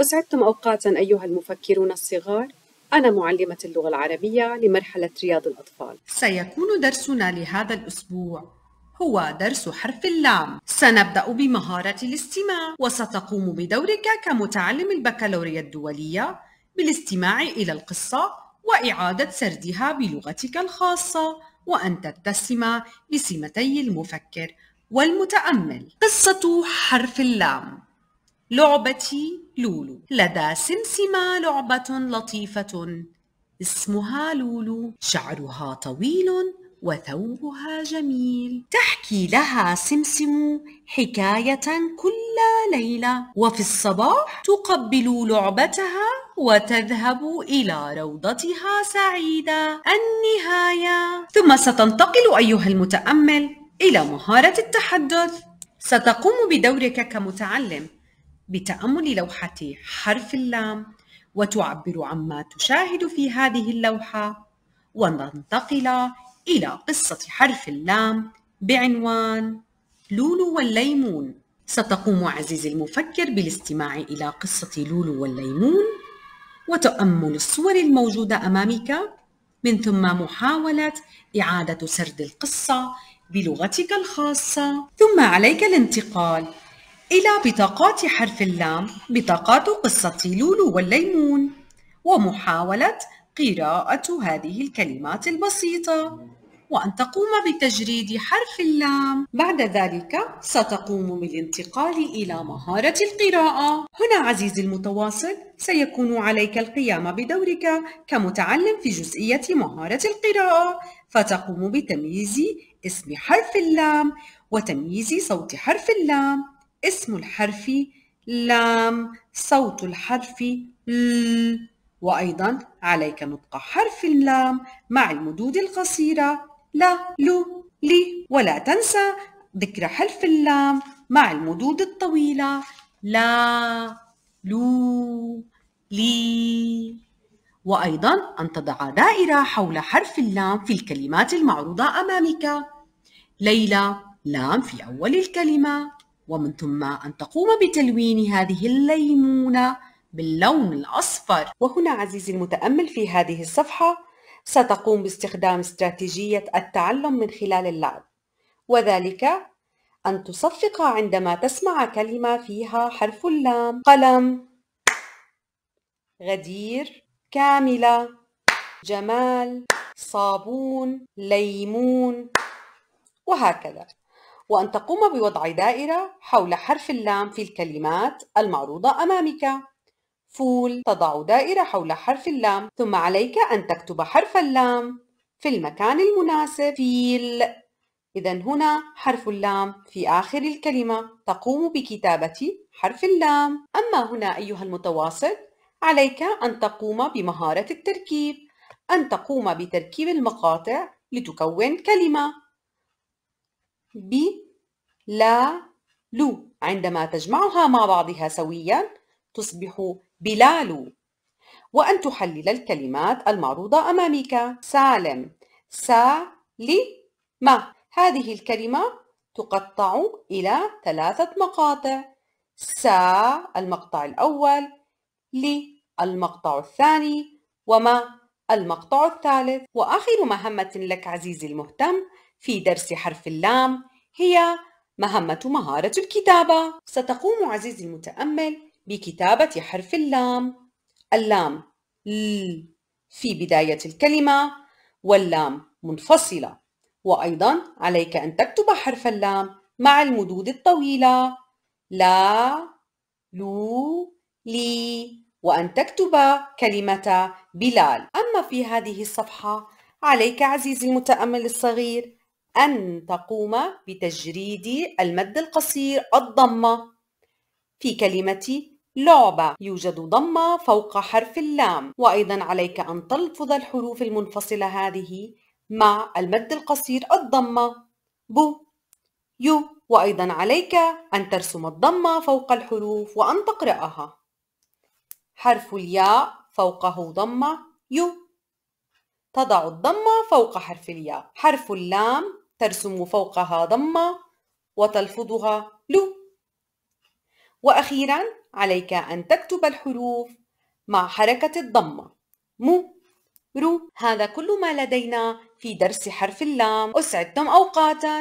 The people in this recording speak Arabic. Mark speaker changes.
Speaker 1: أسعدتم أوقاتا أيها المفكرون الصغار أنا معلمة اللغة العربية لمرحلة رياض الأطفال سيكون درسنا لهذا الأسبوع هو درس حرف اللام سنبدأ بمهارة الاستماع وستقوم بدورك كمتعلم البكالوريا الدولية بالاستماع إلى القصة وإعادة سردها بلغتك الخاصة وأن تتسم بسمتي المفكر والمتأمل قصة حرف اللام لعبتي لولو لدى سمسمة لعبة لطيفة اسمها لولو شعرها طويل وثوبها جميل تحكي لها سمسم حكاية كل ليلة وفي الصباح تقبل لعبتها وتذهب إلى روضتها سعيدة النهاية ثم ستنتقل أيها المتأمل إلى مهارة التحدث ستقوم بدورك كمتعلم بتأمل لوحة حرف اللام وتعبر عما تشاهد في هذه اللوحة وننتقل إلى قصة حرف اللام بعنوان لولو والليمون ستقوم عزيزي المفكر بالاستماع إلى قصة لولو والليمون وتأمل الصور الموجودة أمامك من ثم محاولة إعادة سرد القصة بلغتك الخاصة ثم عليك الانتقال إلى بطاقات حرف اللام بطاقات قصة لولو والليمون ومحاولة قراءة هذه الكلمات البسيطة وأن تقوم بتجريد حرف اللام بعد ذلك ستقوم بالانتقال إلى مهارة القراءة هنا عزيزي المتواصل سيكون عليك القيام بدورك كمتعلم في جزئية مهارة القراءة فتقوم بتمييز اسم حرف اللام وتمييز صوت حرف اللام اسمه الحرفي لام صوت الحرفي ل وأيضا عليك نطق حرف اللام مع المدود القصيرة لا لو لي ولا تنسى ذكر حرف اللام مع المدود الطويلة لا لو لي وأيضا أن تضع دائرة حول حرف اللام في الكلمات المعروضة أمامك ليلى لام في أول الكلمة ومن ثم أن تقوم بتلوين هذه الليمونة باللون الأصفر وهنا عزيزي المتأمل في هذه الصفحة ستقوم باستخدام استراتيجية التعلم من خلال اللعب وذلك أن تصفق عندما تسمع كلمة فيها حرف اللام قلم غدير كاملة جمال صابون ليمون وهكذا وأن تقوم بوضع دائرة حول حرف اللام في الكلمات المعروضة أمامك فول تضع دائرة حول حرف اللام ثم عليك أن تكتب حرف اللام في المكان المناسب فيل إذا هنا حرف اللام في آخر الكلمة تقوم بكتابة حرف اللام أما هنا أيها المتواصل عليك أن تقوم بمهارة التركيب أن تقوم بتركيب المقاطع لتكون كلمة لا لو عندما تجمعها مع بعضها سويا تصبح بلالو وأن تحلل الكلمات المعروضة أمامك سالم ما هذه الكلمة تقطع إلى ثلاثة مقاطع سا المقطع الأول لي المقطع الثاني وما المقطع الثالث وآخر مهمة لك عزيزي المهتم في درس حرف اللام هي مهمة مهارة الكتابة ستقوم عزيزي المتأمل بكتابة حرف اللام اللام ل في بداية الكلمة واللام منفصلة وأيضا عليك أن تكتب حرف اللام مع المدود الطويلة لا لو لي وأن تكتب كلمة بلال أما في هذه الصفحة عليك عزيزي المتأمل الصغير أن تقوم بتجريد المد القصير الضمة في كلمة لعبة يوجد ضمة فوق حرف اللام وأيضا عليك أن تلفظ الحروف المنفصلة هذه مع المد القصير الضمة بو يو وأيضا عليك أن ترسم الضمة فوق الحروف وأن تقرأها حرف الياء فوقه ضمة يو تضع الضمة فوق حرف الياء حرف اللام ترسم فوقها ضمة وتلفظها لو وأخيرا عليك أن تكتب الحروف مع حركة الضمة مو رو هذا كل ما لدينا في درس حرف اللام أسعدتم أوقاتاً